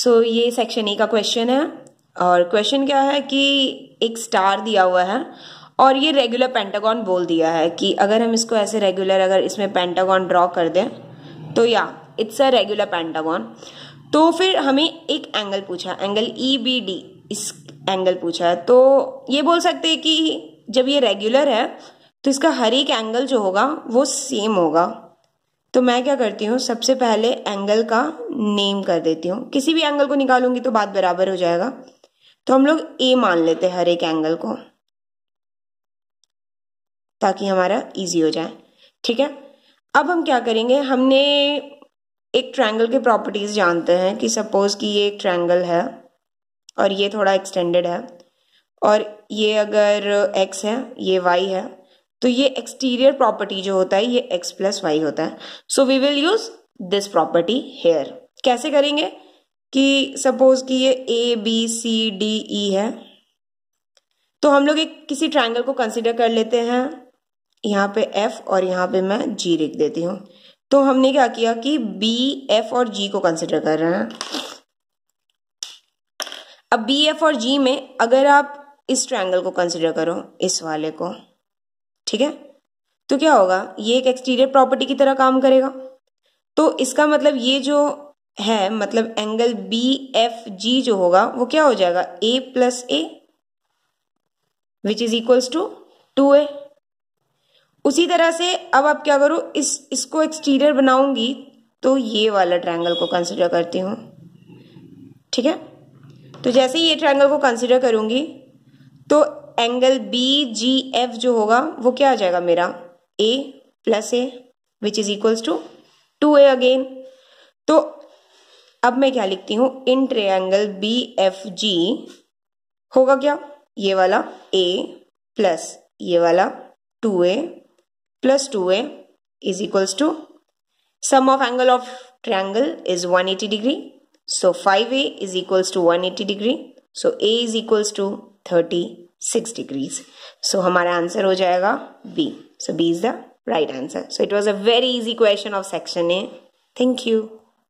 सो so, ये section A का question है और क्वेश्चन क्या है कि एक स्टार दिया हुआ है और ये रेगुलर पेंटागॉन बोल दिया है कि अगर हम इसको ऐसे रेगुलर अगर इसमें पेंटागॉन ड्रॉ कर दें तो या इट्स अ रेगुलर पेंटागॉन तो फिर हमें एक एंगल पूछा एंगल ई बी डी इस एंगल पूछा है तो ये बोल सकते हैं कि जब ये रेगुलर है तो इसका हर एक एंगल जो होगा वो सेम होगा तो मैं क्या करती हूँ सबसे पहले एंगल का नेम कर देती हूँ किसी भी एंगल को निकालूंगी तो बात बराबर हो जाएगा तो हम लोग ए मान लेते हैं हर एक एंगल को ताकि हमारा इजी हो जाए ठीक है अब हम क्या करेंगे हमने एक ट्रायंगल के प्रॉपर्टीज़ जानते हैं कि सपोज़ कि ये एक ट्रायंगल है और ये थोड़ा एक्सटेंडेड है और ये अगर एक्स है ये वाई है तो ये एक्सटीरियर प्रॉपर्टी जो होता है ये एक्स प्लस वाई होता है so we will use this property here कैसे करेंगे कि सपोज कि ये A B C D E है तो हम लोग एक किसी ट्रायंगल को कंसिडर कर लेते हैं यहाँ पे एफ और यहाँ पे मैं जी लिख देती हूँ तो हमने क्या किया कि बी एफ और जी को कंसिडर कर रहे हैं अब बी एफ और जी में अगर आप इस ट्रायंगल को कंसिडर करो इस वाले को ठीक है तो क्या होगा ये एक एक्सटीरियर प्रॉपर्टी की तरह काम करेगा तो इसका मतलब ये जो है मतलब एंगल बी एफ जी जो होगा वो क्या हो जाएगा A plus A which is equals to two A उसी तरह से अब आप क्या करो इस इसको एक्सटीरियर बनाऊंगी तो ये वाला ट्रायंगल को कंसिडर करती हूँ ठीक है तो जैसे ये ट्रायंगल को कंसिडर करूंगी तो एंगल बी जी एफ जो होगा वो क्या आ जाएगा मेरा A plus A which is equals to two A again तो अब मैं क्या लिखती हूं in triangle B F G होगा क्या ये वाला ए प्लस ये वाला two A plus two A is equals to sum of angle of triangle is 180 degree so five A is equals to one eighty degree so A is equals to thirty six degrees so हमारा answer हो जाएगा B so B is the right answer so it was a very easy question of section A thank you